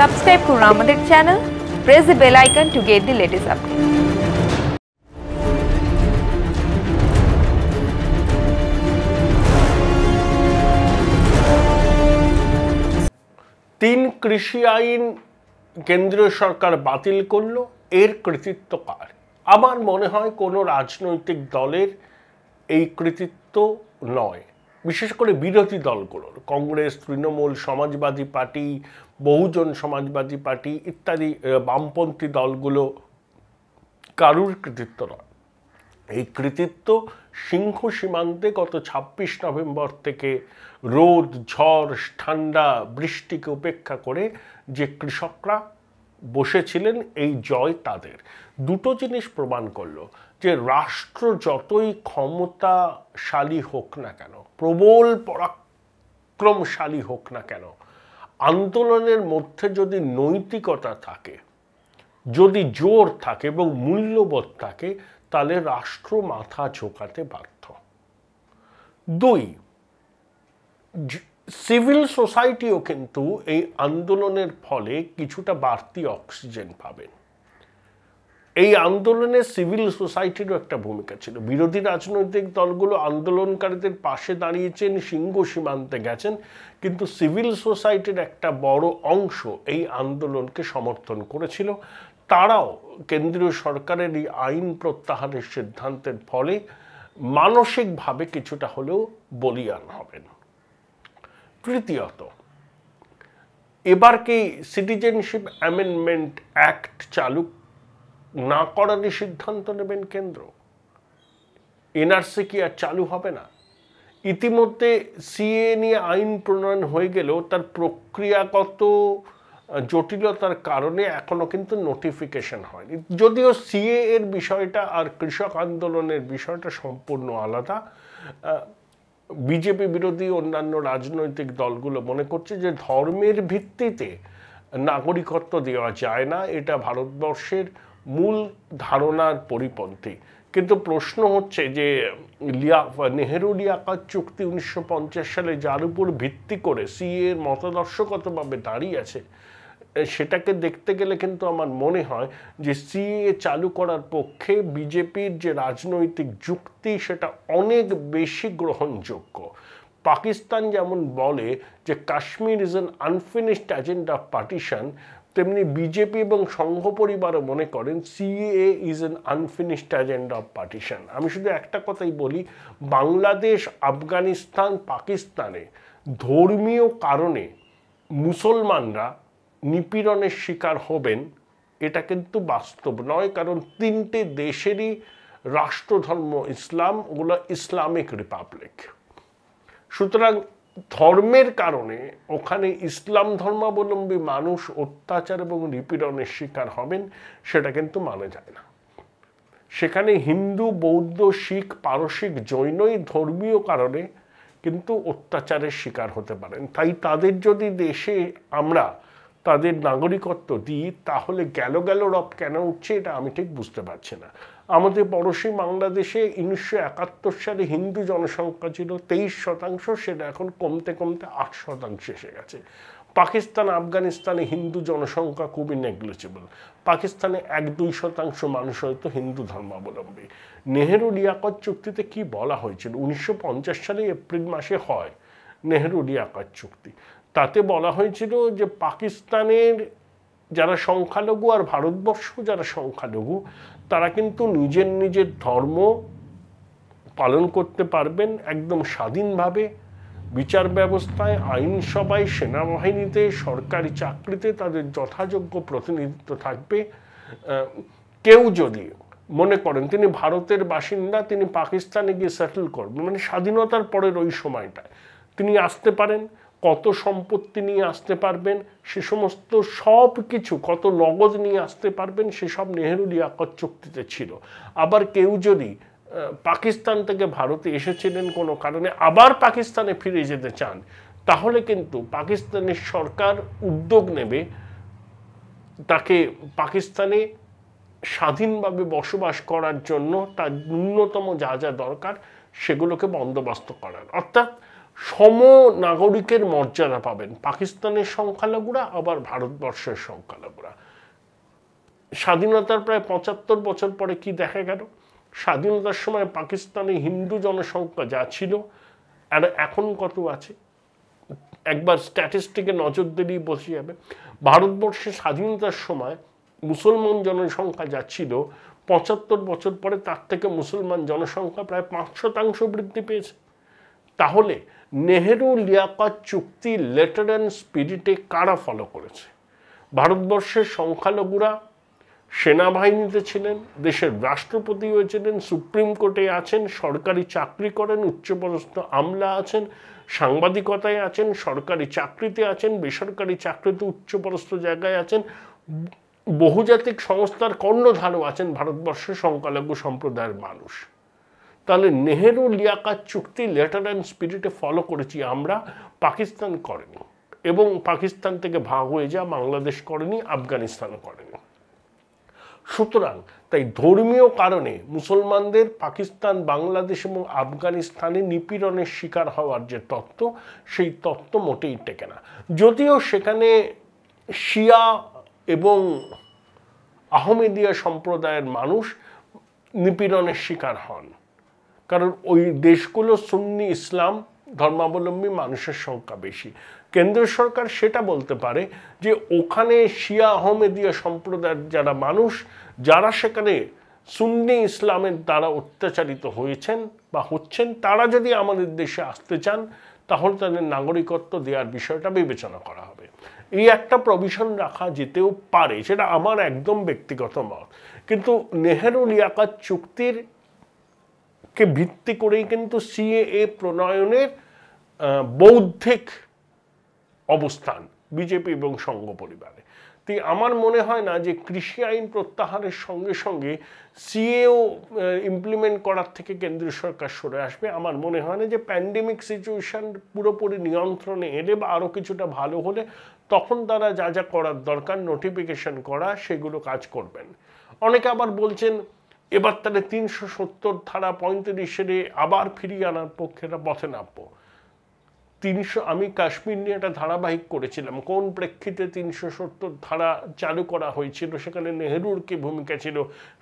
Subscribe করুন আমাদের channel press the bell icon to get the latest update তিন কৃষি আইন কেন্দ্রীয় সরকার বাতিল করল এর কৃতিত্ব কার আমার মনে হয় কোনো রাজনৈতিক দলের এই কৃতিত্ব নয় বিশেষ করে বিরোধী দলগুলোর কংগ্রেস তৃণমূল সমাজবাদী পার্টি বহুজন সমাজবাদী পার্টি ইত্যাদি বামপন্থী দলগুলো কারুর কৃতিত্ব নয় এই কৃতিত্ব সিংহ সীমান্তে গত ২৬ নভেম্বর থেকে রোদ ঝড় ঠান্ডা বৃষ্টিকে উপেক্ষা করে যে কৃষকরা বসেছিলেন এই জয় তাদের দুটো জিনিস প্রমাণ করলো যে রাষ্ট্র যতই ক্ষমতাশালী হোক না কেন প্রবল পরাক্রমশালী হোক না কেন আন্দোলনের মধ্যে যদি নৈতিকতা থাকে যদি জোর থাকে এবং মূল্যবোধ থাকে তাহলে রাষ্ট্র মাথা ঝোঁকাতে বাধ্য দুই সিভিল সোসাইটিও কিন্তু এই আন্দোলনের ফলে কিছুটা বাড়তি অক্সিজেন পাবেন এই আন্দোলনে সিভিল সোসাইটিরও একটা ভূমিকা ছিল বিরোধী রাজনৈতিক দলগুলো আন্দোলনকারীদের পাশে দাঁড়িয়েছেন সিংহ সীমান্তে গেছেন কিন্তু সিভিল সোসাইটির একটা বড় অংশ এই আন্দোলনকে সমর্থন করেছিল তারাও কেন্দ্রীয় সরকারের এই আইন প্রত্যাহারের সিদ্ধান্তের ফলে মানসিকভাবে কিছুটা হলেও বলিয়ান হবেন তৃতীয়ত এবার কি সিটিজেনশিপ অ্যামেন্ডমেন্ট অ্যাক্ট চালু না করারই সিদ্ধান্ত নেবেন কেন্দ্র এনআরসি কি আর চালু হবে না ইতিমধ্যে সিএ নিয়ে আইন প্রণয়ন হয়ে গেলেও তার প্রক্রিয়াগত জটিলতার কারণে এখনও কিন্তু নোটিফিকেশন হয়নি যদিও সিএ এর বিষয়টা আর কৃষক আন্দোলনের বিষয়টা সম্পূর্ণ আলাদা বিজেপি বিরোধী অন্যান্য রাজনৈতিক দলগুলো মনে করছে যে ধর্মের ভিত্তিতে নাগরিকত্ব দেওয়া যায় না এটা ভারতবর্ষের মূল ধারণার পরিপন্থী কিন্তু প্রশ্ন হচ্ছে যে লিয়া নেহেরু লিয়াকার চুক্তি উনিশশো সালে যার উপর ভিত্তি করে সিএর মতাদর্শগতভাবে দাঁড়িয়ে আছে সেটাকে দেখতে গেলে কিন্তু আমার মনে হয় যে সিএ চালু করার পক্ষে বিজেপির যে রাজনৈতিক যুক্তি সেটা অনেক বেশি গ্রহণযোগ্য পাকিস্তান যেমন বলে যে Kashmir is an unfinished agenda of partition তেমনি বিজেপি এবং সংঘ পরিবারও মনে করেন CA is an unfinished agenda of partition আমি শুধু একটা কথাই বলি বাংলাদেশ আফগানিস্তান পাকিস্তানে ধর্মীয় কারণে মুসলমানরা নিপীড়নের শিকার হবেন এটা কিন্তু বাস্তব নয় কারণ তিনটে দেশেরই রাষ্ট্রধর্ম ইসলাম ওগুলো ইসলামিক রিপাবলিক সুতরাং ধর্মের কারণে ওখানে ইসলাম ধর্মাবলম্বী মানুষ অত্যাচার এবং নিপীড়নের শিকার হবেন সেটা কিন্তু মানা যায় না সেখানে হিন্দু বৌদ্ধ শিখ পারসিক জৈনই ধর্মীয় কারণে কিন্তু অত্যাচারের শিকার হতে পারেন তাই তাদের যদি দেশে আমরা তাদের নাগরিকত্ব দিই তাহলে গেল গেল রব কেন উঠছে এটা আমি ঠিক বুঝতে পারছি না আমাদের পড়োশী বাংলাদেশে উনিশশো একাত্তর সালে হিন্দু জনসংখ্যা ছিল তেইশ শতাংশ সেটা এখন কমতে কমতে আট শতাংশ এসে গেছে পাকিস্তান আফগানিস্তানে হিন্দু জনসংখ্যা খুবই নেগলিজেবল পাকিস্তানে এক দুই শতাংশ মানুষ হয়তো হিন্দু ধর্মাবলম্বী নেহেরু লিয়াকত চুক্তিতে কি বলা হয়েছিল উনিশশো সালে এপ্রিল মাসে হয় নেহেরু লিয়াকত চুক্তি তাতে বলা হয়েছিল যে পাকিস্তানের যারা সংখ্যালঘু আর ভারতবর্ষ যারা সংখ্যালঘু তারা কিন্তু নিজের নিজের ধর্ম পালন করতে পারবেন একদম স্বাধীনভাবে বিচার ব্যবস্থায় আইনসভায় সেনাবাহিনীতে সরকারি চাকরিতে তাদের যথাযোগ্য প্রতিনিধিত্ব থাকবে কেউ যদি মনে করেন তিনি ভারতের বাসিন্দা তিনি পাকিস্তানে গিয়ে সেটেল করবেন মানে স্বাধীনতার পরের ওই সময়টায় তিনি আসতে পারেন কত সম্পত্তি নিয়ে আসতে পারবেন সে সমস্ত সব কিছু কত নগদ নিয়ে আসতে পারবেন সেসব নেহেরু লিয়াকত চুক্তিতে ছিল আবার কেউ যদি পাকিস্তান থেকে ভারতে এসেছিলেন কোনো কারণে আবার পাকিস্তানে ফিরে যেতে চান তাহলে কিন্তু পাকিস্তানের সরকার উদ্যোগ নেবে তাকে পাকিস্তানে স্বাধীনভাবে বসবাস করার জন্য তার ন্যূনতম যা যা দরকার সেগুলোকে বন্দোবস্ত করার অর্থাৎ সম নাগরিকের মর্যাদা পাবেন পাকিস্তানের সংখ্যালঘুরা আবার ভারতবর্ষের সংখ্যালঘুরা স্বাধীনতার প্রায় পঁচাত্তর বছর পরে কি দেখা গেল স্বাধীনতার সময় পাকিস্তানে হিন্দু জনসংখ্যা যা ছিল আর এখন কত আছে একবার স্ট্যাটিস্টিকে নজর দিলেই বসে যাবে ভারতবর্ষে স্বাধীনতার সময় মুসলমান জনসংখ্যা যা ছিল পঁচাত্তর বছর পরে তার থেকে মুসলমান জনসংখ্যা প্রায় পাঁচ শতাংশ বৃদ্ধি পেয়েছে তাহলে নেহেরু লিয়াকাত চুক্তি লেটার অ্যান্ড স্পিরিটে কারা ফলো করেছে ভারতবর্ষের সংখ্যালঘুরা সেনাবাহিনীতে ছিলেন দেশের রাষ্ট্রপতি হয়েছিলেন সুপ্রিম কোর্টে আছেন সরকারি চাকরি করেন উচ্চপদস্থ আমলা আছেন সাংবাদিকতায় আছেন সরকারি চাকরিতে আছেন বেসরকারি চাকরিতে উচ্চপদস্থ জায়গায় আছেন বহুজাতিক সংস্থার কর্ণধারও আছেন ভারতবর্ষের সংখ্যালঘু সম্প্রদায়ের মানুষ তাহলে নেহেরু লিয়াকাত চুক্তি লেটার অ্যান্ড স্পিরিটে ফলো করেছি আমরা পাকিস্তান করেনি এবং পাকিস্তান থেকে ভাগ হয়ে যা বাংলাদেশ করেনি আফগানিস্তানও করেনি সুতরাং তাই ধর্মীয় কারণে মুসলমানদের পাকিস্তান বাংলাদেশ এবং আফগানিস্তানে নিপীড়নের শিকার হওয়ার যে তত্ত্ব সেই তত্ত্ব মোটেই টেকে না যদিও সেখানে শিয়া এবং আহমেদিয়া সম্প্রদায়ের মানুষ নিপীড়নের শিকার হন কারণ ওই দেশগুলো সুন্নি ইসলাম ধর্মাবলম্বী মানুষের সংখ্যা বেশি কেন্দ্র সরকার সেটা বলতে পারে যে ওখানে শিয়া আহমেদীয় সম্প্রদায়ের যারা মানুষ যারা সেখানে সুন্নি ইসলামের দ্বারা অত্যাচারিত হয়েছেন বা হচ্ছেন তারা যদি আমাদের দেশে আসতে চান তাহলে তাদের নাগরিকত্ব দেওয়ার বিষয়টা বিবেচনা করা হবে এই একটা প্রভিশন রাখা যেতেও পারে সেটা আমার একদম ব্যক্তিগত মত কিন্তু নেহেরু লিয়াকাত চুক্তির কে ভিত্তি করেই কিন্তু সিএএ প্রণয়নের বৌদ্ধিক অবস্থান বিজেপি এবং সংঘ পরিবারে তাই আমার মনে হয় না যে কৃষি আইন প্রত্যাহারের সঙ্গে সঙ্গে সিএও ইমপ্লিমেন্ট করার থেকে কেন্দ্রীয় সরকার সরে আসবে আমার মনে হয় না যে প্যান্ডেমিক সিচুয়েশান পুরোপুরি নিয়ন্ত্রণে এলে বা আরও কিছুটা ভালো হলে তখন তারা যা যা করার দরকার নোটিফিকেশন করা সেগুলো কাজ করবেন অনেকে আবার বলছেন এবার তাহলে তিনশো সত্তর ধারা পঁয়ত্রিশের আবার ফিরিয়ে আনার পক্ষে পথে নামব তিনশো আমি কাশ্মীর নিয়ে একটা ধারাবাহিক করেছিলাম কোন প্রেক্ষিতে তিনশো সত্তর ধারা চালু করা হয়েছিল সেখানে নেহেরুর কি ভূমিকা ছিল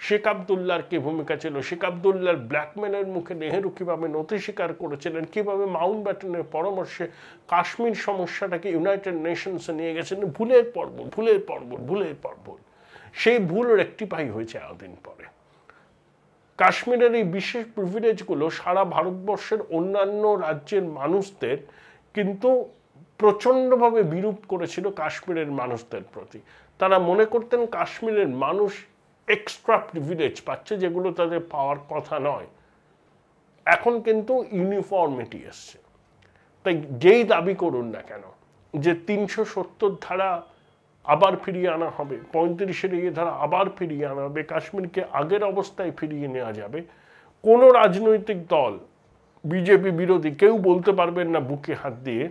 শেখ আবদুল্লার কি ভূমিকা ছিল শেখ আবদুল্লার ব্ল্যাকম্যানের মুখে নেহেরু কীভাবে নথি স্বীকার করেছিলেন কীভাবে মাউন্ট ব্যাটনের পরামর্শে কাশ্মীর সমস্যাটাকে ইউনাইটেড নেশনসে নিয়ে গেছেন ভুলের পর্ব ভুলের পর্ব ভুলের পর্ব সেই ভুল রেক্টিফাই হয়েছে এতদিন পরে কাশ্মীরের এই বিশেষ প্রিভিলেজগুলো সারা ভারতবর্ষের অন্যান্য রাজ্যের মানুষদের কিন্তু প্রচণ্ডভাবে বিরূপ করেছিল কাশ্মীরের মানুষদের প্রতি তারা মনে করতেন কাশ্মীরের মানুষ এক্সট্রা প্রিভিলেজ পাচ্ছে যেগুলো তাদের পাওয়ার কথা নয় এখন কিন্তু ইউনিফর্মিটি এসছে তাই যেই দাবি করুন না কেন যে তিনশো সত্তর ধারা আবার ফিরিয়ে আনা হবে পঁয়ত্রিশের এই ধারা আবার ফিরিয়ে আনা হবে কাশ্মীরকে আগের অবস্থায় ফিরিয়ে নেওয়া যাবে কোনো রাজনৈতিক দল বিজেপি বিরোধী কেউ বলতে পারবেন না বুকে হাত দিয়ে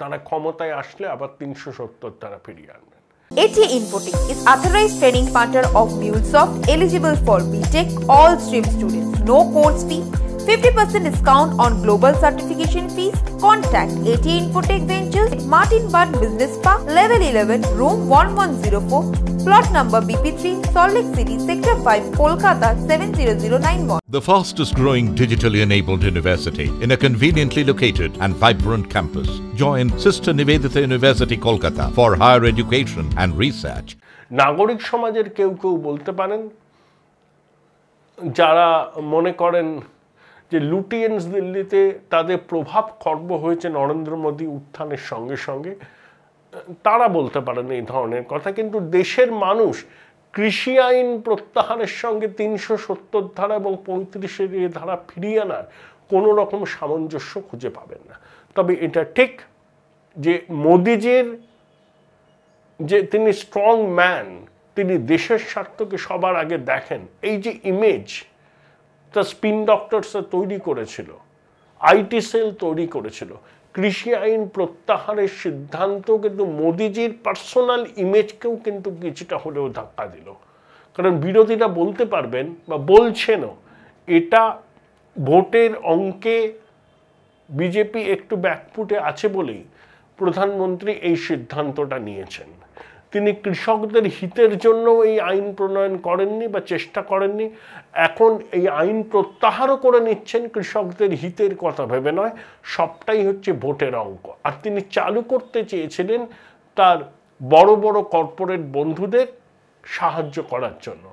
তারা ক্ষমতায় আসলে আবার তিনশো সত্তর তারা ফিরিয়ে আনবে ATA Infotech is authorized training partner of MuleSoft eligible for BTech all stream students. No course fee, 50% discount on global certification fees. Contact AT Infotech Ventures, Martin Bud Business Park, Level 11, Room 1104, plot number BP3, Salt Lake City, Sector 5, Kolkata 70091. The fastest growing digitally enabled university in a conveniently located and vibrant campus. Join Sister Nivedita University, Kolkata for higher education and research. নাগরিক সমাজের কেউ কেউ বলতে পারেন যারা মনে করেন যে লুটিয়েন্স দিল্লিতে তাদের প্রভাব খর্ব হয়েছে নরেন্দ্র মোদী উত্থানের সঙ্গে সঙ্গে তারা বলতে পারেন এই ধরনের কথা কিন্তু দেশের মানুষ কৃষি আইন প্রত্যাহারের সঙ্গে তিনশো সত্তর ধারা এবং পঁয়ত্রিশের এ ধারা ফিরিয়ে আনার কোনো রকম সামঞ্জস্য খুঁজে পাবেন না তবে এটা ঠিক যে মোদিজির যে তিনি স্ট্রং ম্যান তিনি দেশের স্বার্থকে সবার আগে দেখেন এই যে ইমেজ তার স্পিন ডক্টরস তৈরি করেছিল আইটি সেল তৈরি করেছিল কৃষি আইন প্রত্যাহারের সিদ্ধান্ত কিন্তু মোদিজির পার্সোনাল ইমেজকেও কিন্তু কিছুটা হলেও ধাক্কা দিল কারণ বিরোধীরা বলতে পারবেন বা বলছেনও এটা ভোটের অঙ্কে বিজেপি একটু ব্যাকফুটে আছে বলেই প্রধানমন্ত্রী এই সিদ্ধান্তটা নিয়েছেন তিনি কৃষকদের হিতের জন্য এই আইন প্রণয়ন করেননি বা চেষ্টা করেননি এখন এই আইন প্রত্যাহারও করে নিচ্ছেন কৃষকদের হিতের কথা ভেবে নয় সবটাই হচ্ছে ভোটের অঙ্ক আর তিনি চালু করতে চেয়েছিলেন তার বড় বড় কর্পোরেট বন্ধুদের সাহায্য করার জন্য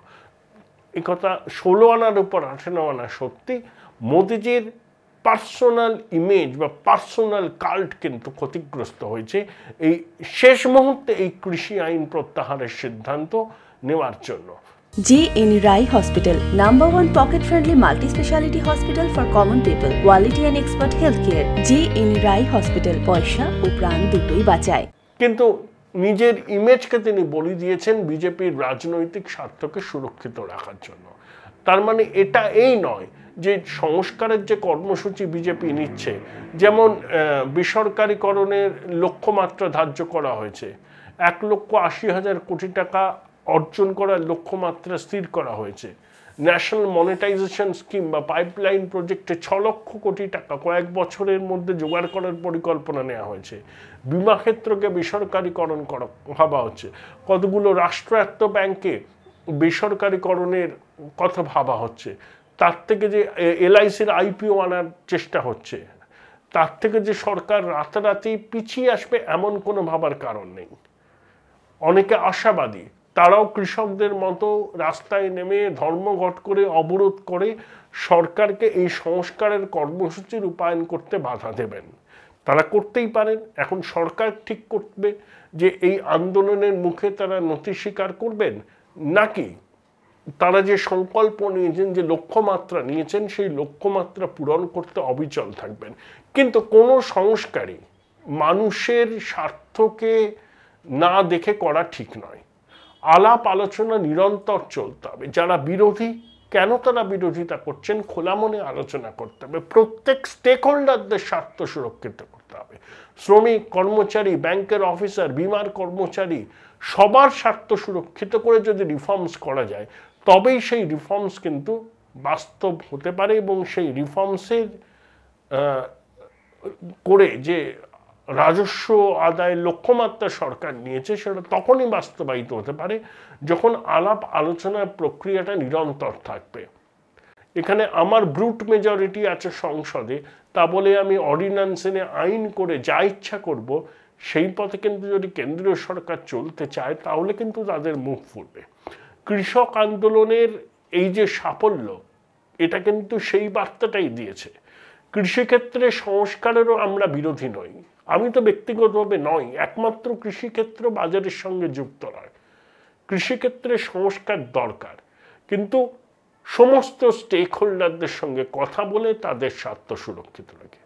একথা ষোলো আনার উপর আঠেরো আনা সত্যি মোদিজির পার্সোনাল ইমেজ বা পার্সোনাল কাল্ট কিন্তু ক্ষতিগ্রস্ত হয়েছে এই শেষ মুহূর্তে এই কৃষি আইন প্রত্যাহারের সিদ্ধান্ত নেওয়ার জন্য J N Rai hospital number one pocket friendly multi speciality hospital for common people quality and expert health care J N Rai hospital পয়সা ও প্রাণ দুটোই বাঁচায় কিন্তু নিজের ইমেজকে তিনি বলি দিয়েছেন বিজেপির রাজনৈতিক স্বার্থকে সুরক্ষিত রাখার জন্য তার মানে এটা এই নয় যে সংস্কারের যে কর্মসূচি বিজেপি নিচ্ছে যেমন বেসরকারিকরণের লক্ষ্যমাত্রা ধার্য করা হয়েছে এক লক্ষ আশি হাজার কোটি টাকা অর্জন করার লক্ষ্যমাত্রা স্থির করা হয়েছে ন্যাশনাল মনিটাইজেশন স্কিম বা পাইপলাইন প্রজেক্টে ছ লক্ষ কোটি টাকা কয়েক বছরের মধ্যে জোগাড় করার পরিকল্পনা নেওয়া হয়েছে বিমা ক্ষেত্রকে বেসরকারিকরণ করা ভাবা হচ্ছে কতগুলো রাষ্ট্রায়ত্ত ব্যাংকে বেসরকারিকরণের কথা ভাবা হচ্ছে তার থেকে যে এলআইসির আইপিও আনার চেষ্টা হচ্ছে তার থেকে যে সরকার রাতারাতি পিছিয়ে আসবে এমন কোনো ভাবার কারণ নেই অনেকে আশাবাদী তারাও কৃষকদের মতো রাস্তায় নেমে ধর্মঘট করে অবরোধ করে সরকারকে এই সংস্কারের কর্মসূচি রূপায়ণ করতে বাধা দেবেন তারা করতেই পারেন এখন সরকার ঠিক করবে যে এই আন্দোলনের মুখে তারা নথি স্বীকার করবেন নাকি তারা যে সংকল্প নিয়েছেন যে লক্ষ্যমাত্রা নিয়েছেন সেই লক্ষ্যমাত্রা পূরণ করতে অবিচল থাকবেন কিন্তু কোনো সংস্কারই মানুষের স্বার্থকে না দেখে করা ঠিক নয় আলাপ আলোচনা নিরন্তর চলতে হবে যারা বিরোধী কেন তারা বিরোধিতা করছেন খোলা মনে আলোচনা করতে হবে প্রত্যেক স্টেক হোল্ডারদের স্বার্থ সুরক্ষিত করতে হবে শ্রমিক কর্মচারী ব্যাংকের অফিসার বিমার কর্মচারী সবার স্বার্থ সুরক্ষিত করে যদি রিফর্মস করা যায় তবেই সেই রিফর্মস কিন্তু বাস্তব হতে পারে এবং সেই রিফর্মসের করে যে রাজস্ব আদায় লক্ষ্যমাত্রা সরকার নিয়েছে সেটা তখনই বাস্তবায়িত হতে পারে যখন আলাপ আলোচনার প্রক্রিয়াটা নিরন্তর থাকবে এখানে আমার ব্রুট মেজরিটি আছে সংসদে তা বলে আমি অর্ডিন্যান্স এনে আইন করে যা ইচ্ছা করব সেই পথে কিন্তু যদি কেন্দ্রীয় সরকার চলতে চায় তাহলে কিন্তু তাদের মুখ ফুটবে কৃষক আন্দোলনের এই যে সাফল্য এটা কিন্তু সেই বার্তাটাই দিয়েছে কৃষিক্ষেত্রে সংস্কারেরও আমরা বিরোধী নই আমি তো ব্যক্তিগতভাবে নয় একমাত্র কৃষিক্ষেত্র বাজারের সঙ্গে যুক্ত নয় কৃষিক্ষেত্রে সংস্কার দরকার কিন্তু সমস্ত স্টেক হোল্ডারদের সঙ্গে কথা বলে তাদের স্বার্থ সুরক্ষিত রাখে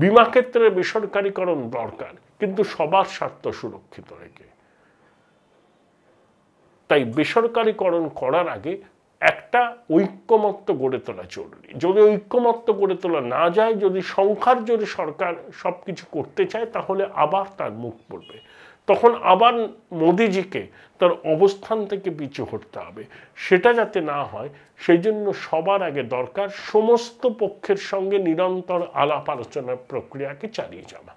বিমা ক্ষেত্রে বেসরকারীকরণ দরকার কিন্তু সবার স্বার্থ সুরক্ষিত রেখে তাই বেসরকারীকরণ করার আগে একটা ঐক্যমত্য গড়ে তোলা জরুরি যদি ঐক্যমত্য গড়ে তোলা না যায় যদি সংখ্যার জোরে সরকার সব কিছু করতে চায় তাহলে আবার তার মুখ পড়বে তখন আবার মোদিজিকে তার অবস্থান থেকে পিছু হটতে হবে সেটা যাতে না হয় সেই জন্য সবার আগে দরকার সমস্ত পক্ষের সঙ্গে নিরন্তর আলাপ আলোচনার প্রক্রিয়াকে চালিয়ে যাওয়া